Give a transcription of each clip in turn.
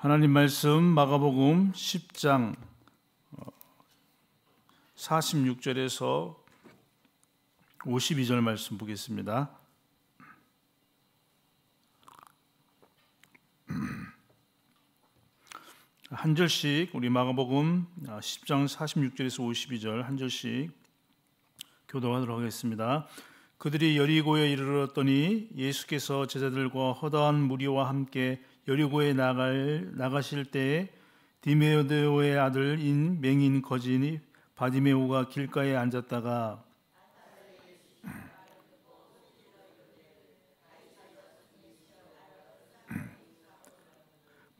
하나님 말씀 마가복음 10장 46절에서 52절 말씀 보겠습니다. 한 절씩 우리 마가복음 10장 46절에서 52절 한 절씩 교도하도록 하겠습니다. 그들이 여리고에 이르렀더니 예수께서 제자들과 허다한 무리와 함께 여리고에 나갈 나가실 때에 디메오데오의 아들인 맹인 거진이 바디메오가 길가에 앉았다가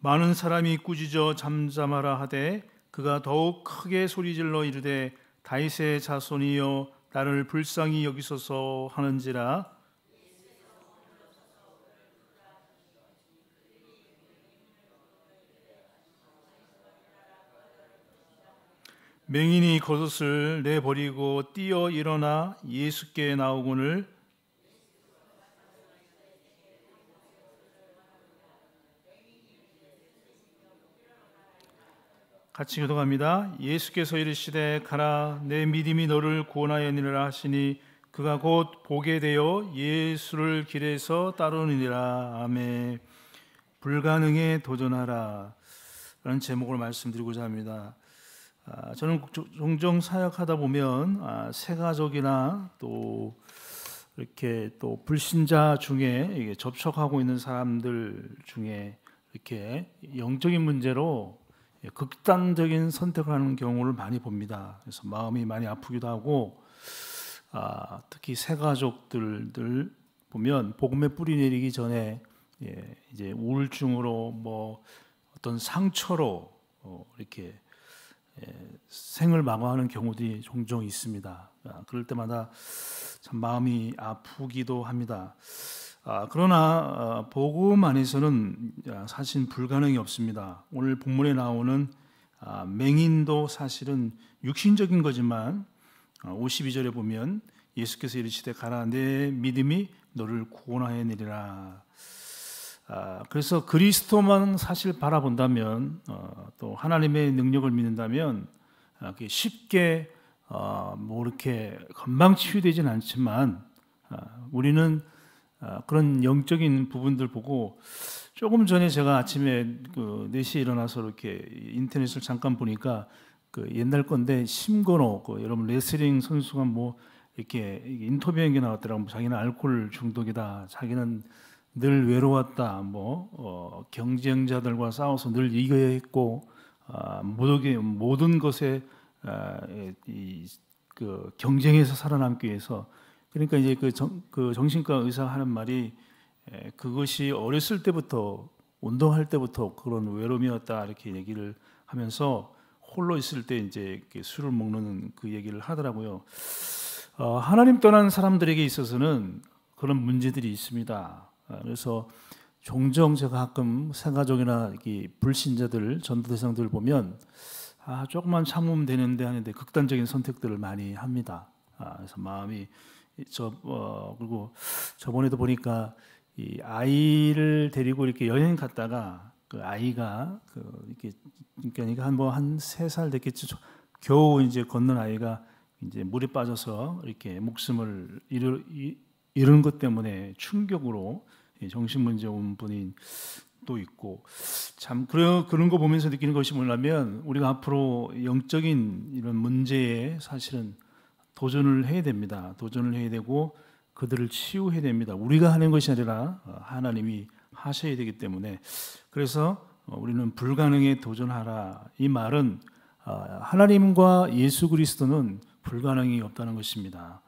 많은 사람이 꾸짖어 잠잠하라 하되 그가 더욱 크게 소리질러 이르되 다윗의 자손이여 나를 불쌍히 여기소서 하는지라 맹인이 겉옷을 내버리고 뛰어 일어나 예수께 나오고는 같이 기도합니다. 예수께서 이르시되 가라 내 믿음이 너를 구원하였느니라 하시니 그가 곧 보게 되어 예수를 길에서 따르니라 아멘. 불가능에 도전하라 라는 제목으로 말씀드리고자 합니다. 아, 저는 종종 사역하다 보면 새 아, 가족이나 또 이렇게 또 불신자 중에 접촉하고 있는 사람들 중에 이렇게 영적인 문제로 예, 극단적인 선택을 하는 경우를 많이 봅니다. 그래서 마음이 많이 아프기도 하고 아, 특히 새 가족들들 보면 복음의 뿌리 내리기 전에 예, 이제 우울증으로 뭐 어떤 상처로 어, 이렇게 생을 마감하는 경우들이 종종 있습니다. 아, 그럴 때마다 참 마음이 아프기도 합니다. 아, 그러나 아, 복음 안에서는 사실 불가능이 없습니다. 오늘 본문에 나오는 맹인도 사실은 육신적인 거지만 52절에 보면 예수께서 이르시되 가라 내 믿음이 너를 구원하였느니라 아, 그래서 그리스도만 사실 바라본다면 어, 또 하나님의 능력을 믿는다면 아, 쉽게 어, 뭐 이렇게 금방 치유되진 않지만 아, 우리는 그런 영적인 부분들 보고 조금 전에 제가 아침에 그 4시에 일어나서 이렇게 인터넷을 잠깐 보니까 그 옛날 건데 심건호 그 여러분 레슬링 선수가 뭐 이렇게 인터뷰한 게 나왔더라고 자기는 알코올 중독이다 자기는 늘 외로웠다, 뭐 어, 경쟁자들과 싸워서 늘 이겨야 했고 아, 모든 모든 것에 아, 이, 그 경쟁에서 살아남기 위해서 그러니까 이제 그, 정, 그 정신과 의사 하는 말이 에, 그것이 어렸을 때부터 운동할 때부터 그런 외로움이었다 이렇게 얘기를 하면서 홀로 있을 때 이제 술을 먹는 그 얘기를 하더라고요. 어, 하나님 떠난 사람들에게 있어서는 그런 문제들이 있습니다. 아, 그래서 종종 제가 가끔 생가족이나 불신자들 전도 대상들을 보면 아 조금만 참으면 되는데 하는데 극단적인 선택들을 많이 합니다. 아, 그래서 마음이 저 어, 그리고 저번에도 보니까 이 아이를 데리고 이렇게 여행 갔다가 그 아이가 그 이렇게 그러니까 한뭐 한세살 됐겠지 겨우 이제 걷는 아이가 이제 물에 빠져서 이렇게 목숨을 이런 것 때문에 충격으로 정신문제 온 분이 또 있고 참 그런 그런 거 보면서 느끼는 것이 뭐냐면 우리가 앞으로 영적인 이런 문제에 사실은 도전을 해야 됩니다. 도전을 해야 되고 그들을 치유해야 됩니다. 우리가 하는 것이 아니라 어, 하나님이 하셔야 되기 때문에 그래서 어, 우리는 불가능에 도전하라 이 말은 어, 하나님과 예수 그리스도는 불가능이 없다는 것입니다.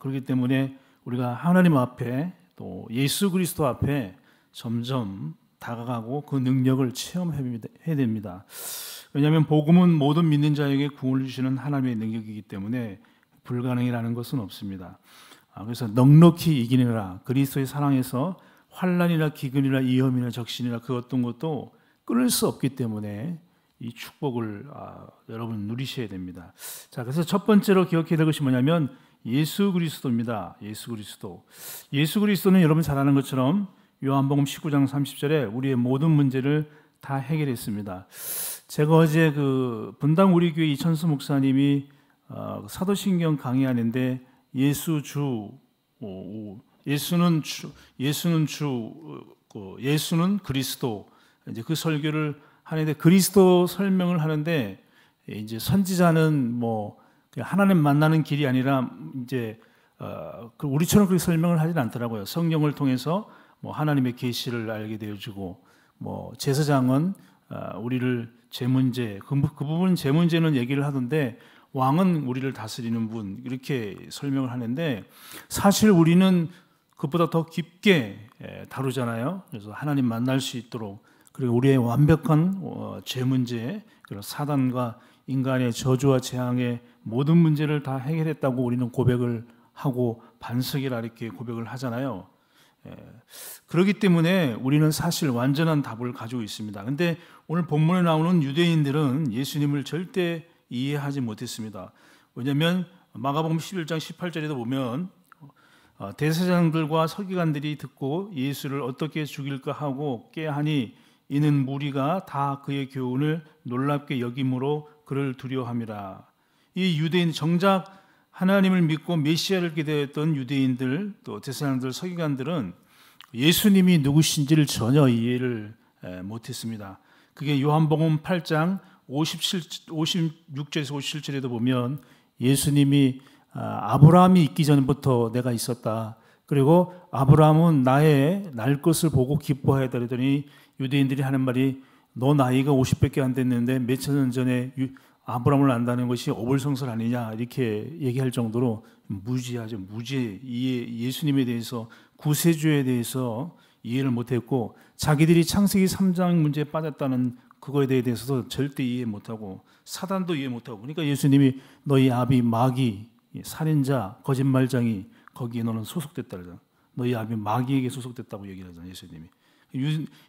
그렇기 때문에 우리가 하나님 앞에 또 예수 그리스도 앞에 점점 다가가고 그 능력을 체험해야 됩니다. 왜냐하면 복음은 모든 믿는 자에게 구원을 주시는 하나님의 능력이기 때문에 불가능이라는 것은 없습니다. 아, 그래서 넉넉히 이기느라 그리스도의 사랑에서 환란이나 기근이나 위험이나 적신이나 그 어떤 것도 끊을 수 없기 때문에 이 축복을 아, 여러분 누리셔야 됩니다. 자, 그래서 첫 번째로 기억해야 될 것이 뭐냐면 예수 그리스도입니다. 예수 그리스도. 예수 그리스도는 여러분 잘 아는 것처럼 요한복음 19장 30절에 우리의 모든 문제를 다 해결했습니다. 제가 어제 그 분당 우리 교회 이천수 목사님이 어, 사도신경 강의하는데 예수 주 오, 어, 오, 예수는 주 예수는 주 어, 예수는 그리스도 이제 그 설교를 하는데 그리스도 설명을 하는데 이제 선지자는 뭐 하나님 만나는 길이 아니라 이제 어, 그 우리처럼 그렇게 설명을 하진 않더라고요. 성령을 통해서 뭐 하나님의 계시를 알게 되어주고 뭐 제사장은 어, 우리를 제 문제 그, 그 부분 제 문제는 얘기를 하던데 왕은 우리를 다스리는 분 이렇게 설명을 하는데 사실 우리는 그보다 더 깊게 다루잖아요. 그래서 하나님 만날 수 있도록 그리고 우리의 완벽한 어, 죄 문제, 그리고 사단과 인간의 저주와 재앙의 모든 문제를 다 해결했다고 우리는 고백을 하고 반석이라 이렇게 고백을 하잖아요. 예. 그렇기 때문에 우리는 사실 완전한 답을 가지고 있습니다. 근데 오늘 본문에 나오는 유대인들은 예수님을 절대 이해하지 못했습니다. 왜냐하면 마가복음 11장 18절에도 보면 어, 대세장들과 서기관들이 듣고 예수를 어떻게 죽일까 하고 깨하니 이는 무리가 다 그의 교훈을 놀랍게 여김으로 그를 두려워함이라. 이 유대인 정작 하나님을 믿고 메시아를 기대했던 유대인들 또 대사람들 서기관들은 예수님이 누구신지를 전혀 이해를 못했습니다. 그게 요한복음 8장 57, 56절에서 57절에도 보면 예수님이 아, 아브라함이 있기 전부터 내가 있었다. 그리고 아브라함은 나의 날 것을 보고 기뻐하였다 그러더니 유대인들이 하는 말이 너 나이가 50밖에 안 됐는데 몇천 년 전에 아브라함을 안다는 것이 오불성설 아니냐 이렇게 얘기할 정도로 무지하죠. 무지 예, 예수님에 대해서 구세주에 대해서 이해를 못했고 자기들이 창세기 3장 문제에 빠졌다는 그거에 대해서도 절대 이해 못하고 사단도 이해 못하고 그러니까 예수님이 너희 아비 마귀 살인자 거짓말장이 거기에 너는 소속됐다 그러잖아. 너희 아비 마귀에게 소속됐다고 얘기를 하잖아 예수님이.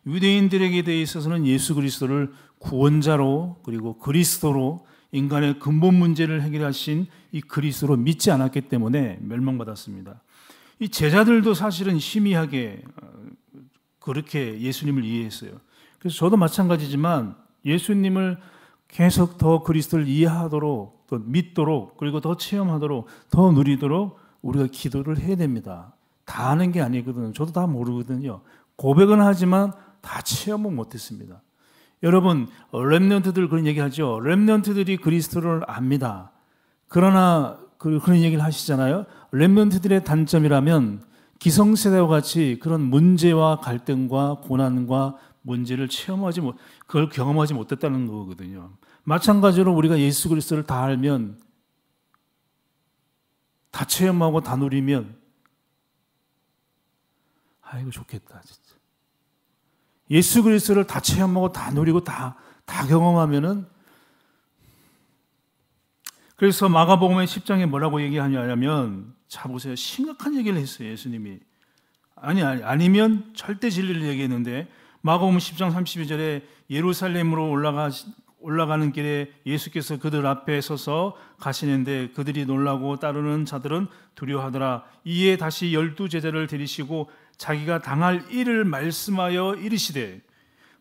유대인들에게 대해 있어서는 예수 그리스도를 구원자로 그리고 그리스도로 인간의 근본 문제를 해결하신 이 그리스도로 믿지 않았기 때문에 멸망받았습니다. 이 제자들도 사실은 심의하게 어, 그렇게 예수님을 이해했어요. 그래서 저도 마찬가지지만 예수님을 계속 더 그리스도를 이해하도록 또 믿도록 그리고 더 체험하도록 더 누리도록 우리가 기도를 해야 됩니다. 다 아는 게 아니거든요. 저도 다 모르거든요. 고백은 하지만 다 체험은 못했습니다. 여러분 렘넌트들 그런 얘기하죠. 렘넌트들이 그리스도를 압니다. 그러나 그, 런 얘기를 하시잖아요. 렘넌트들의 단점이라면 기성세대와 같이 그런 문제와 갈등과 고난과 문제를 체험하지 못, 그걸 경험하지 못했다는 거거든요. 마찬가지로 우리가 예수 그리스도를 다 알면, 다 체험하고 다 누리면, 아이고 좋겠다. 진짜. 예수 그리스도를 다 체험하고 다 누리고 다, 다 경험하면은 그래서 마가복음의 10장에 뭐라고 얘기하냐면 자 보세요. 심각한 얘기를 했어요. 예수님이. 아니, 아니 아니면 절대 진리를 얘기했는데 마가복음 10장 32절에 예루살렘으로 올라가 올라가는 길에 예수께서 그들 앞에 서서 가시는데 그들이 놀라고 따르는 자들은 두려워하더라. 이에 다시 열두 제자를 데리시고 자기가 당할 일을 말씀하여 이르시되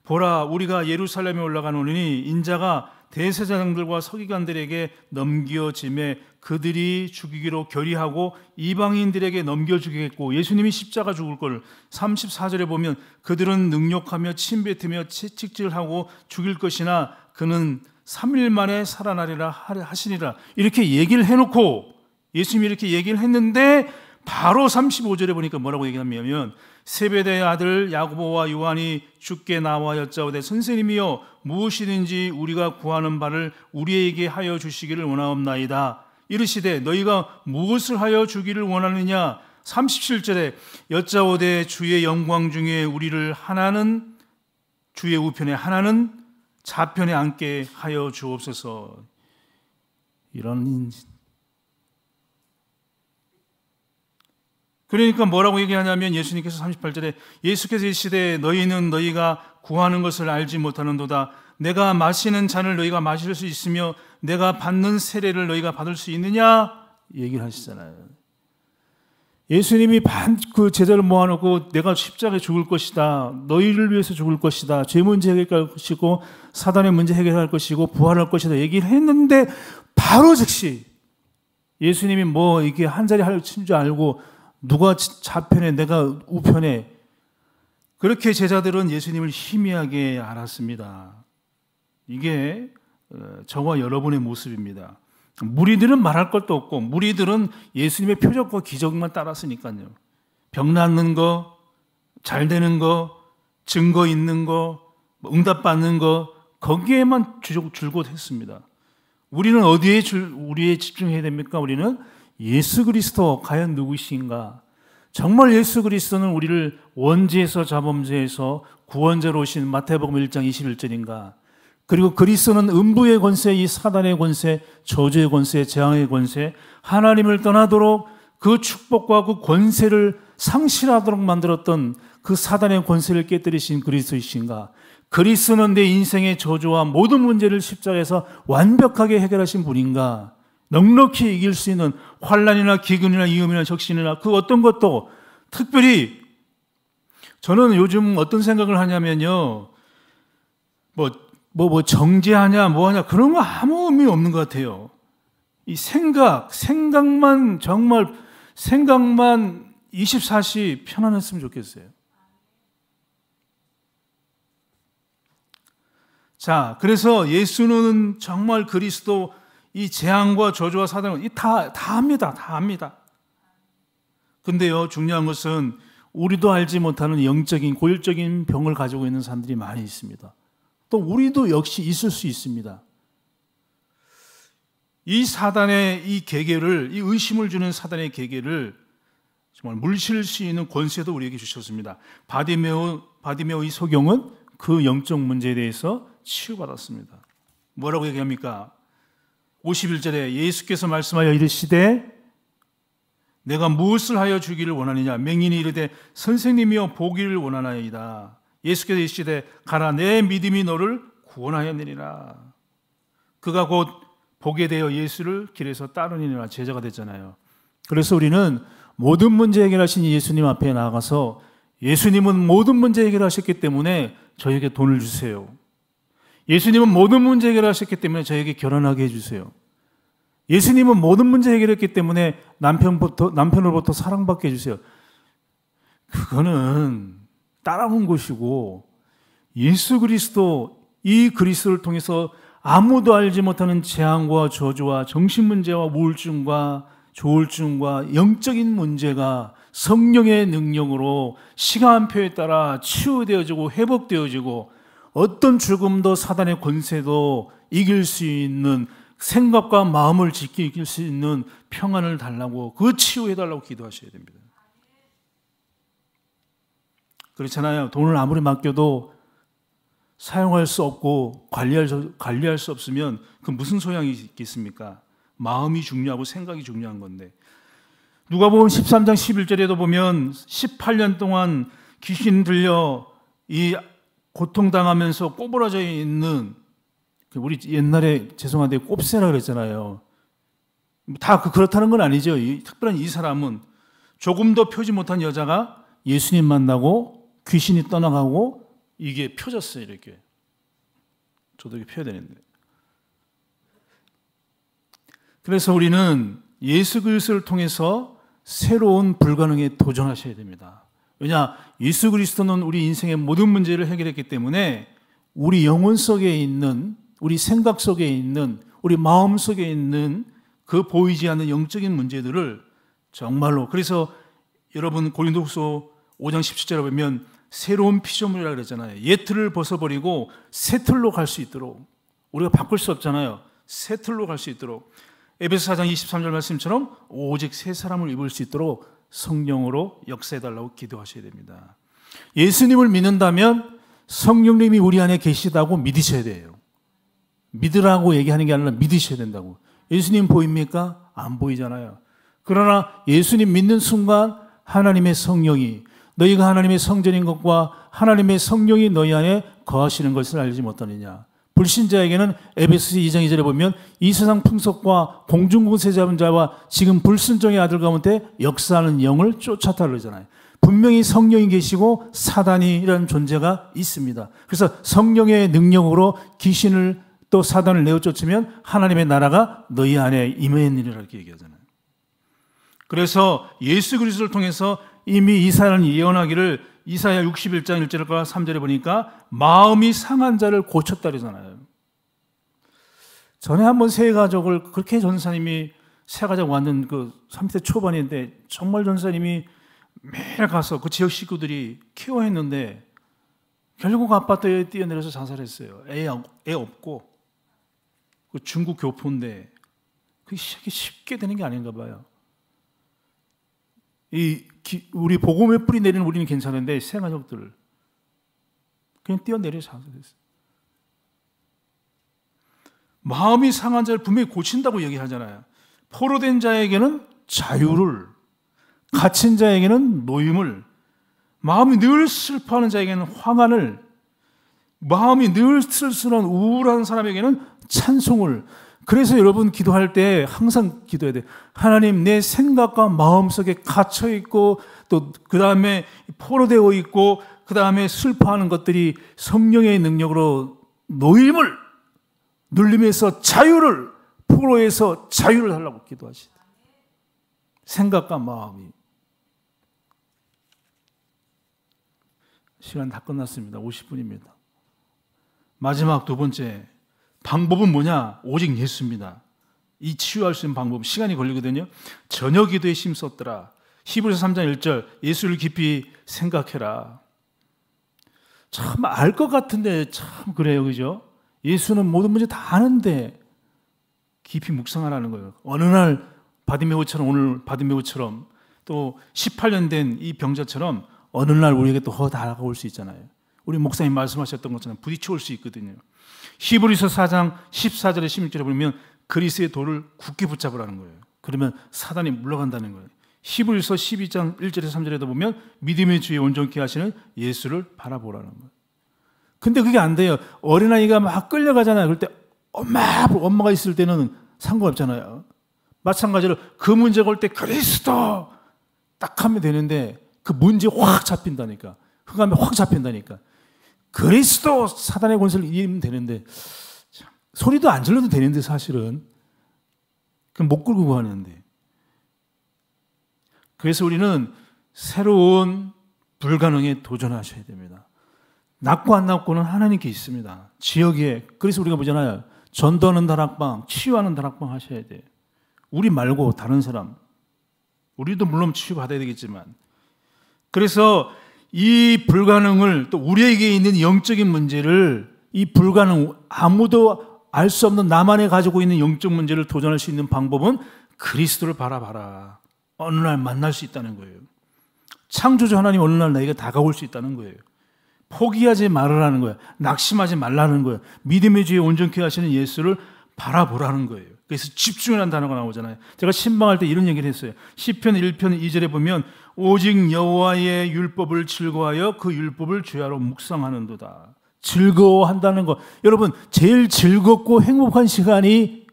보라 우리가 예루살렘에 올라가노니 인자가 대세자장들과 서기관들에게 넘겨짐에 그들이 죽이기로 결의하고 이방인들에게 넘겨주겠고 예수님이 십자가 죽을 걸 34절에 보면 그들은 능욕하며 침뱉으며 채찍질하고 죽일 것이나 그는 3일 만에 살아나리라 하시니라 이렇게 얘기를 해놓고 예수님이 이렇게 얘기를 했는데 바로 35절에 보니까 뭐라고 얘기하냐면 세배대의 아들 야고보와 요한이 주께 나와 여짜오되 선생님이여 무엇이든지 우리가 구하는 바를 우리에게 하여 주시기를 원하옵나이다. 이르시되 너희가 무엇을 하여 주기를 원하느냐 37절에 여짜오되 주의 영광 중에 우리를 하나는 주의 우편에 하나는 좌편에 앉게 하여 주옵소서. 이런 그러니까 뭐라고 얘기하냐면 예수님께서 38절에 예수께서 이 시대에 너희는 너희가 구하는 것을 알지 못하는도다. 내가 마시는 잔을 너희가 마실 수 있으며 내가 받는 세례를 너희가 받을 수 있느냐 얘기를 하시잖아요. 예수님이 반 그 제자를 모아놓고 내가 십자가에 죽을 것이다. 너희를 위해서 죽을 것이다. 죄 문제 해결할 것이고 사단의 문제 해결할 것이고 부활할 것이다. 얘기를 했는데 바로 즉시 예수님이 뭐이게한 자리 할줄 알고 누가 좌편에 내가 우편에 그렇게 제자들은 예수님을 희미하게 알았습니다. 이게 어, 저와 여러분의 모습입니다. 무리들은 말할 것도 없고 무리들은 예수님의 표적과 기적만 따랐으니까요. 병 낫는 거, 잘 되는 거, 증거 있는 거, 뭐 응답 받는 거 거기에만 줄곧 했습니다. 우리는 어디에 줄, 우리에 집중해야 됩니까? 우리는 예수 그리스도 과연 누구신가? 정말 예수 그리스도는 우리를 원죄에서 자범죄에서 구원자로 오신 마태복음 1장 21절인가? 그리고 그리스도는 음부의 권세, 이 사단의 권세, 저주의 권세, 재앙의 권세, 하나님을 떠나도록 그 축복과 그 권세를 상실하도록 만들었던 그 사단의 권세를 깨뜨리신 그리스도이신가? 그리스도는 내 인생의 저주와 모든 문제를 십자가에서 완벽하게 해결하신 분인가? 넉넉히 이길 수 있는 환란이나 기근이나 위험이나 적신이나 그 어떤 것도 특별히 저는 요즘 어떤 생각을 하냐면요. 뭐, 뭐, 뭐, 정제하냐, 뭐 하냐, 그런 거 아무 의미 없는 것 같아요. 이 생각, 생각만, 정말, 생각만 24시 편안했으면 좋겠어요. 자, 그래서 예수는 정말 그리스도 이 재앙과 저주와 사단은 다, 다 합니다. 다 합니다. 근데요, 중요한 것은 우리도 알지 못하는 영적인, 고혈적인 병을 가지고 있는 사람들이 많이 있습니다. 또 우리도 역시 있을 수 있습니다. 이 사단의 이 계계를, 이 의심을 주는 사단의 계계를 정말 물실 수 있는 권세도 우리에게 주셨습니다. 바디메오, 바디메오의 소경은 그 영적 문제에 대해서 치유받았습니다. 뭐라고 얘기합니까? 51절에 예수께서 말씀하여 이르시되 내가 무엇을 하여 주기를 원하느냐 맹인이 이르되 선생님이여 보기를 원하나이다 예수께서 이르시되 가라 내 믿음이 너를 구원하였느니라 그가 곧 보게 되어 예수를 길에서 따르니라 제자가 됐잖아요 그래서 우리는 모든 문제 해결하신 예수님 앞에 나아가서 예수님은 모든 문제 해결하셨기 때문에 저에게 돈을 주세요 예수님은 모든 문제 해결하셨기 때문에 저에게 결혼하게 해주세요. 예수님은 모든 문제 해결했기 때문에 남편부터, 남편으로부터 사랑받게 해주세요. 그거는 따라온 것이고 예수 그리스도, 이 그리스도를 통해서 아무도 알지 못하는 재앙과 저주와 정신문제와 우울증과 조울증과 영적인 문제가 성령의 능력으로 시간표에 따라 치유되어지고 회복되어지고 어떤 죽음도 사단의 권세도 이길 수 있는 생각과 마음을 지키 이길 수 있는 평안을 달라고 그 치유해 달라고 기도하셔야 됩니다. 그렇잖아요. 돈을 아무리 맡겨도 사용할 수 없고 관리할 수, 관리할 수 없으면 그 무슨 소양이 있겠습니까? 마음이 중요하고 생각이 중요한 건데. 누가 보면 13장 11절에도 보면 18년 동안 귀신 들려 이 고통당하면서 꼬부라져 있는 그 우리 옛날에 죄송한데 꼽새라 그랬잖아요. 뭐 다 그 그렇다는 건 아니죠. 특별한 이 사람은 조금 더펴지 못한 여자가 예수님 만나고 귀신이 떠나가고 이게 펴졌어요. 이렇게. 저도 이게 렇 펴야 되는데. 그래서 우리는 예수 그리스도를 통해서 새로운 불가능에 도전하셔야 됩니다. 왜냐, 예수 그리스도는 우리 인생의 모든 문제를 해결했기 때문에 우리 영혼 속에 있는, 우리 생각 속에 있는, 우리 마음 속에 있는 그 보이지 않는 영적인 문제들을 정말로 그래서 여러분 고린도후소 5장 17절에 보면 새로운 피조물이라 고 그랬잖아요. 예틀을 벗어버리고 새틀로 갈 수 있도록 우리가 바꿀 수 없잖아요. 새틀로 갈 수 있도록 에베스 4장 23절 말씀처럼 오직 새 사람을 입을 수 있도록 성령으로 역사해달라고 기도하셔야 됩니다. 예수님을 믿는다면 성령님이 우리 안에 계시다고 믿으셔야 돼요. 믿으라고 얘기하는 게 아니라 믿으셔야 된다고. 예수님 보입니까? 안 보이잖아요. 그러나 예수님 믿는 순간 하나님의 성령이 너희가 하나님의 성전인 것과 하나님의 성령이 너희 안에 거하시는 것을 알지 못하느냐. 불신자에게는 에베소서 2장 2절에 보면 이 세상 풍속과 공중군세 잡은 자와 지금 불순종의 아들 가운데 역사하는 영을 쫓아타 그러잖아요. 분명히 성령이 계시고 사단이라는 존재가 있습니다. 그래서 성령의 능력으로 귀신을 또 사단을 내어 쫓으면 하나님의 나라가 너희 안에 임했느니라 이렇게 얘기하잖아요. 그래서 예수 그리스도를 통해서 이미 이 사단이 예언하기를 이사야 61장 1절과 3절에 보니까 마음이 상한 자를 고쳤다 그러잖아요. 전에 한번 새 가족을 그렇게 전사님이 새 가족 왔는 그 30대 초반인데 정말 전사님이 매일 가서 그 지역 식구들이 케어했는데 결국 아파트에 뛰어내려서 자살했어요. 애, 애 없고 그 중국 교포인데 그게 쉽게 되는 게 아닌가 봐요. 이 기, 우리 복음의 뿌리 내리는 우리는 괜찮은데 생화족들 그냥 뛰어내려서 하는 요 마음이 상한 자를 분명히 고친다고 얘기하잖아요. 포로된 자에게는 자유를, 갇힌 자에게는 노임을, 마음이 늘 슬퍼하는 자에게는 황안을, 마음이 늘 쓸쓸한 우울한 사람에게는 찬송을, 그래서 여러분 기도할 때 항상 기도해야 돼. 하나님 내 생각과 마음속에 갇혀 있고 또 그다음에 포로되어 있고 그다음에 슬퍼하는 것들이 성령의 능력으로 노임을 눌림에서 자유를 포로에서 자유를 하려고 기도하시다. 생각과 마음이 시간 다 끝났습니다. 50분입니다. 마지막 두 번째 방법은 뭐냐? 오직 예수입니다. 이 치유할 수 있는 방법 시간이 걸리거든요. 저녁 기도에 힘썼더라. 히브리서 3장 1절 예수를 깊이 생각해라. 참 알 것 같은데 참 그래요. 그죠? 예수는 모든 문제 다 아는데 깊이 묵상하라는 거예요. 어느 날 바디메오처럼 오늘 바디메오처럼 또 18년 된 이 병자처럼 어느 날 우리에게 또 허다가올 수 있잖아요. 우리 목사님 말씀하셨던 것처럼 부딪혀올 수 있거든요. 히브리서 4장 14절에 16절에 보면 그리스의 돌을 굳게 붙잡으라는 거예요. 그러면 사단이 물러간다는 거예요. 히브리서 12장 1절에서 3절에도 보면 믿음의 주의 온전케 하시는 예수를 바라보라는 거예요. 근데 그게 안 돼요. 어린아이가 막 끌려가잖아요. 그때 엄마, 엄마가 있을 때는 상관없잖아요. 마찬가지로 그 문제가 올 때 그리스도 딱 하면 되는데 그 문제 확 잡힌다니까. 흑암에 그 확 잡힌다니까. 그리스도 사단의 권세를 이기면 되는데 참, 소리도 안 질러도 되는데 사실은 그못 끌고 가는데 뭐 그래서 우리는 새로운 불가능에 도전하셔야 됩니다. 낫고 안 낫고는 하나님께 있습니다. 지역에 그래서 우리가 보잖아요. 전도하는 다락방, 치유하는 다락방 하셔야 돼. 우리 말고 다른 사람. 우리도 물론 치유받아야 되겠지만. 그래서 이 불가능을 또 우리에게 있는 영적인 문제를 이 불가능 아무도 알 수 없는 나만의 가지고 있는 영적 문제를 도전할 수 있는 방법은 그리스도를 바라봐라. 어느 날 만날 수 있다는 거예요. 창조주 하나님 어느 날 나에게 다가올 수 있다는 거예요. 포기하지 말으라는 거예요. 낙심하지 말라는 거예요. 믿음의 주에 온전케 하시는 예수를 바라보라는 거예요. 그래서 집중이라는 단어가 나오잖아요. 제가 신방할 때 이런 얘기를 했어요. 1 0편 1편 2절에 보면 오직 여호와의 율법을 즐거워하여 그 율법을 죄하로 묵상하는도다. 즐거워한다는 거. 여러분, 제일 즐겁고 행복한 시간이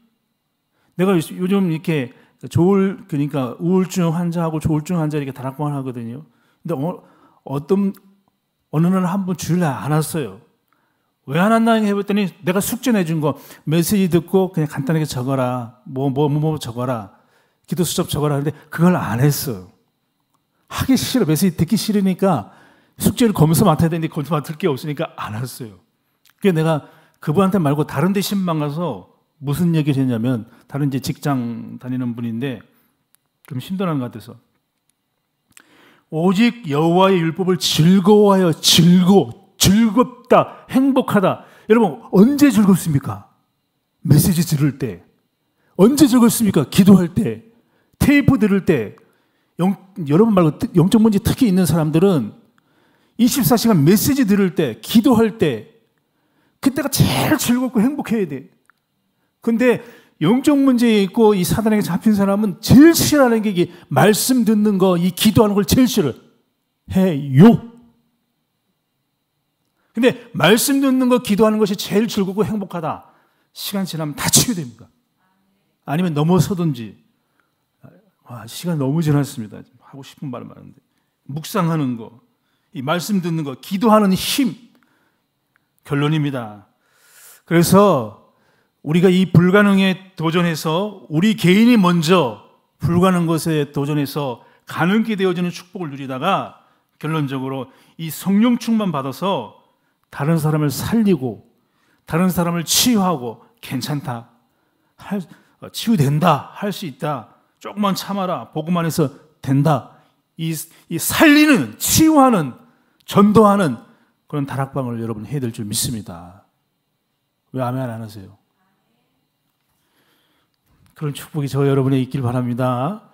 내가 요즘 이렇게 좋을, 그러니까 우울증 환자하고 조울증 환자 이렇게 다락방을 하거든요. 근데 어, 어떤 어느 날 한 번 주일날 안 왔어요. 왜안한나는게 해봤더니 내가 숙제 내준 거 메시지 듣고 그냥 간단하게 적어라. 뭐, 뭐, 뭐, 뭐 적어라. 기도 수첩 적어라. 근데 그걸 안 했어요. 하기 싫어. 메시지 듣기 싫으니까 숙제를 검사 맡아야 되는데 검사 맡을 게 없으니까 안왔어요 그게 내가 그분한테 말고 다른 데 신방 가서 무슨 얘기를 했냐면 다른 이제 직장 다니는 분인데 좀 힘들어하는 것 같아서 오직 여호와의 율법을 즐거워하여 즐거 워 즐겁다, 행복하다. 여러분, 언제 즐겁습니까? 메시지 들을 때. 언제 즐겁습니까? 기도할 때. 테이프 들을 때. 영, 여러분 말고 영적 문제 특히 있는 사람들은 24시간 메시지 들을 때, 기도할 때, 그때가 제일 즐겁고 행복해야 돼. 근데 영적 문제 있고 이 사단에게 잡힌 사람은 제일 싫어하는 게 말씀 듣는 거, 이 기도하는 걸 제일 싫어 해요. 근데 말씀 듣는 거 기도하는 것이 제일 즐겁고 행복하다. 시간 지나면 다치게 됩니다. 아니면 넘어서든지 와, 시간 너무 지났습니다. 하고 싶은 말 많은데 묵상하는 거, 이 말씀 듣는 거, 기도하는 힘 결론입니다. 그래서 우리가 이 불가능에 도전해서 우리 개인이 먼저 불가능 것에 도전해서 가능게 되어지는 축복을 누리다가 결론적으로 이 성령 충만 받아서 다른 사람을 살리고 다른 사람을 치유하고 괜찮다. 할, 어, 치유된다. 할 수 있다. 조금만 참아라. 보고만 해서 된다. 이, 이 살리는, 치유하는, 전도하는 그런 다락방을 여러분 해야 될 줄 믿습니다. 왜 아멘 안 하세요? 그런 축복이 저 여러분에 있길 바랍니다.